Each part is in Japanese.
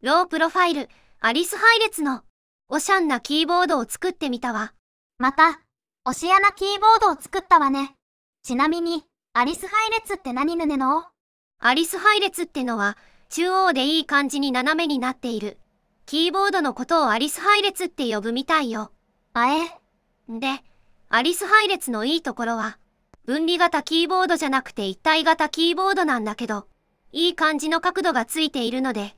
ロープロファイル、アリス配列の、おしゃんなキーボードを作ってみたわ。また、オシアなキーボードを作ったわね。ちなみに、アリス配列って何ぬねのアリス配列ってのは、中央でいい感じに斜めになっている。キーボードのことをアリス配列って呼ぶみたいよ。あえ。で、アリス配列のいいところは、分離型キーボードじゃなくて一体型キーボードなんだけど、いい感じの角度がついているので、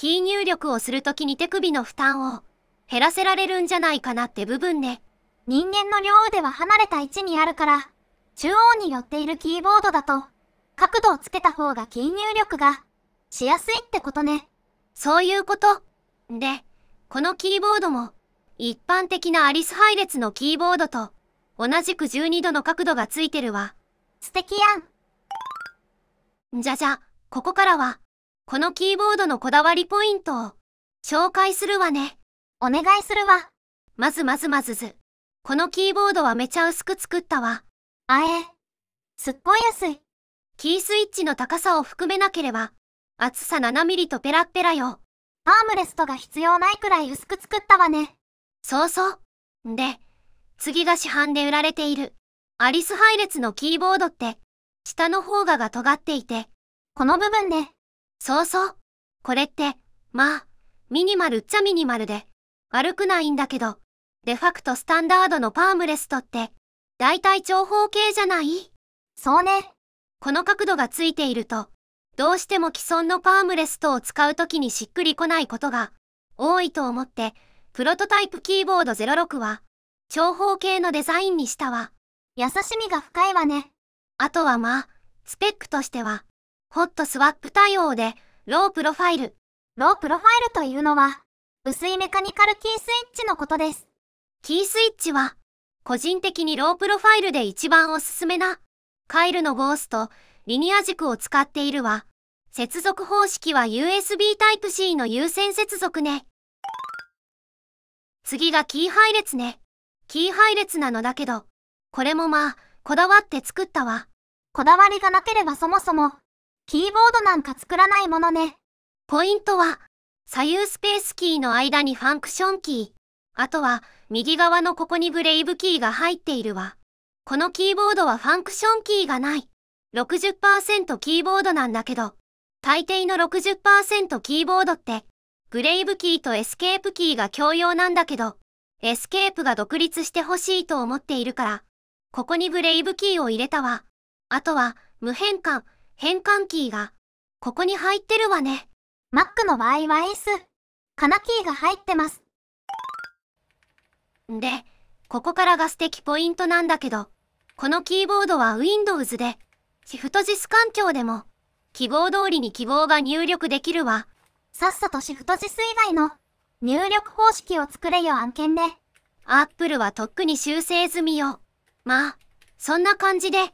キー入力をするときに手首の負担を減らせられるんじゃないかなって部分ね。人間の両腕は離れた位置にあるから、中央に寄っているキーボードだと、角度をつけた方がキー入力がしやすいってことね。そういうこと。で、このキーボードも、一般的なアリス配列のキーボードと、同じく12度の角度がついてるわ。素敵やん。じゃじゃ、ここからは、このキーボードのこだわりポイントを紹介するわね。お願いするわ。まずまずまずず。このキーボードはめちゃ薄く作ったわ。あえ。すっごい安い。キースイッチの高さを含めなければ、厚さ7ミリとペラッペラよ。アームレストが必要ないくらい薄く作ったわね。そうそう。んで、次が市販で売られている、アリス配列のキーボードって、下の方がが尖っていて、この部分で、そうそう。これって、まあ、ミニマルっちゃミニマルで、悪くないんだけど、デファクトスタンダードのパームレストって、大体長方形じゃないそうね。この角度がついていると、どうしても既存のパームレストを使うときにしっくりこないことが多いと思って、プロトタイプキーボード06は、長方形のデザインにしたわ。優しみが深いわね。あとはまあ、スペックとしては、ホットスワップ対応で、ロープロファイル。ロープロファイルというのは、薄いメカニカルキースイッチのことです。キースイッチは、個人的にロープロファイルで一番おすすめな、カイルのゴースト、リニア軸を使っているわ。接続方式は USB Type-C の優先接続ね。次がキー配列ね。キー配列なのだけど、これもまあ、こだわって作ったわ。こだわりがなければそもそも、キーボードなんか作らないものね。ポイントは、左右スペースキーの間にファンクションキー、あとは右側のここにブレイブキーが入っているわ。このキーボードはファンクションキーがない。60%キーボードなんだけど、大抵の60%キーボードって、ブレイブキーとエスケープキーが共用なんだけど、エスケープが独立してほしいと思っているから、ここにブレイブキーを入れたわ。あとは、無変換、変換キーが、ここに入ってるわね。Mac の場合は S。かなキーが入ってます。で、ここからが素敵ポイントなんだけど、このキーボードは Windows で、シフト JIS 環境でも、希望通りに希望が入力できるわ。さっさとシフト JIS 以外の入力方式を作れよ案件で。Apple はとっくに修正済みよ。まあ、そんな感じで。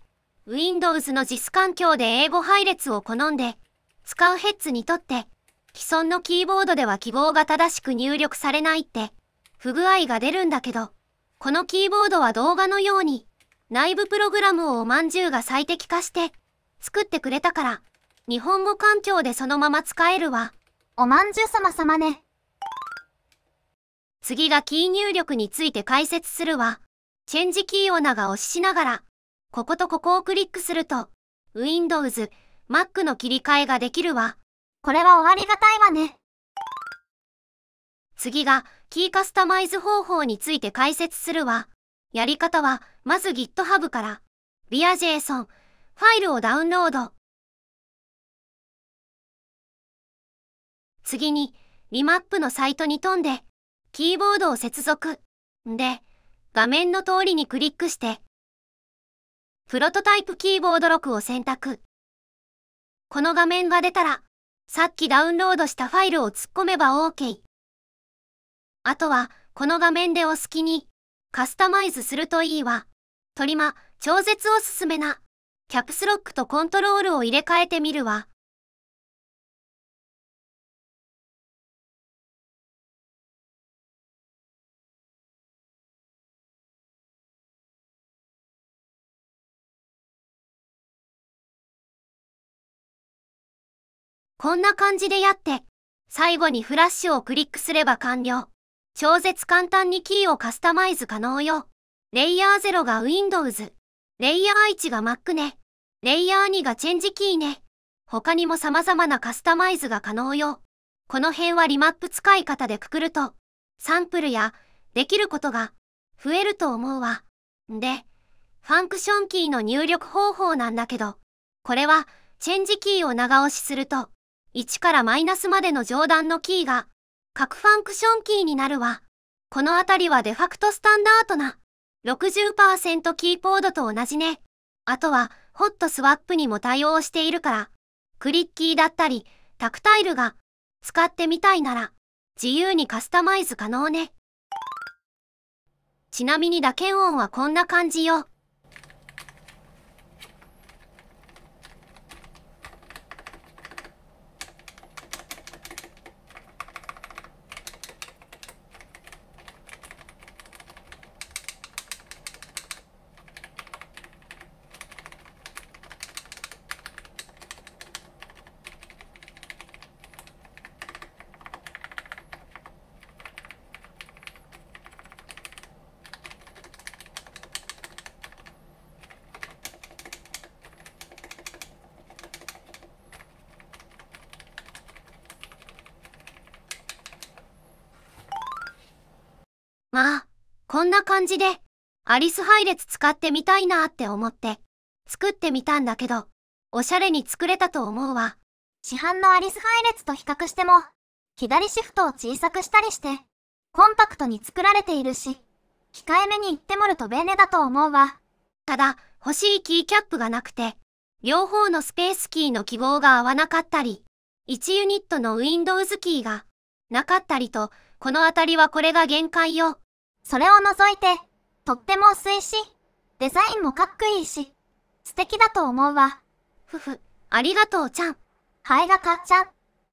Windows の JIS 環境で英語配列を好んで、使うヘッズにとって、既存のキーボードでは記号が正しく入力されないって、不具合が出るんだけど、このキーボードは動画のように、内部プログラムをおまんじゅうが最適化して、作ってくれたから、日本語環境でそのまま使えるわ。おまんじゅう様様ね。次がキー入力について解説するわ。チェンジキーオナが押ししながら、こことここをクリックすると、Windows、Mac の切り替えができるわ。これは終わりがたいわね。次が、キーカスタマイズ方法について解説するわ。やり方は、まず GitHub から、ViaJSON、ファイルをダウンロード。次に、リマップのサイトに飛んで、キーボードを接続。で、画面の通りにクリックして、プロトタイプキーボード録を選択。この画面が出たら、さっきダウンロードしたファイルを突っ込めば OK。あとは、この画面でお好きに、カスタマイズするといいわ。トリマ、超絶おすすめな、キャプスロックとコントロールを入れ替えてみるわ。こんな感じでやって、最後にフラッシュをクリックすれば完了。超絶簡単にキーをカスタマイズ可能よ。レイヤー0が Windows。レイヤー1が Mac ね。レイヤー2がチェンジキーね。他にも様々なカスタマイズが可能よ。この辺はリマップ使い方でくくると、サンプルやできることが増えると思うわ。んで、ファンクションキーの入力方法なんだけど、これはチェンジキーを長押しすると、1からマイナスまでの上段のキーが各ファンクションキーになるわ。このあたりはデファクトスタンダードな60%キーボードと同じね。あとはホットスワップにも対応しているから、クリッキーだったりタクタイルが使ってみたいなら自由にカスタマイズ可能ね。ちなみに打鍵音はこんな感じよ。まあ、こんな感じで、アリス配列使ってみたいなって思って、作ってみたんだけど、おしゃれに作れたと思うわ。市販のアリス配列と比較しても、左シフトを小さくしたりして、コンパクトに作られているし、控えめに言ってもると便利だと思うわ。ただ、欲しいキーキャップがなくて、両方のスペースキーの記号が合わなかったり、1ユニットのウィンドウズキーがなかったりと、このあたりはこれが限界よ。それを除いて、とっても薄いし、デザインもかっこいいし、素敵だと思うわ。ふふ、ありがとうちゃん。ハエが買っちゃう。